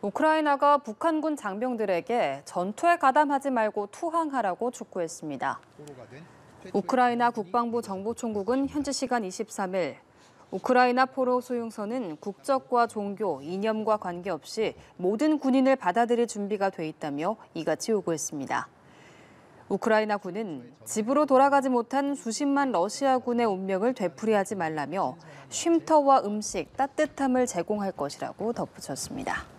우크라이나가 북한군 장병들에게 전투에 가담하지 말고 투항하라고 촉구했습니다. 우크라이나 국방부 정보총국은 현지 시간 23일 우크라이나 포로 수용소는 국적과 종교, 이념과 관계없이 모든 군인을 받아들일 준비가 돼 있다며 이같이 요구했습니다. 우크라이나 군은 집으로 돌아가지 못한 수십만 러시아군의 운명을 되풀이하지 말라며 쉼터와 음식, 따뜻함을 제공할 것이라고 덧붙였습니다.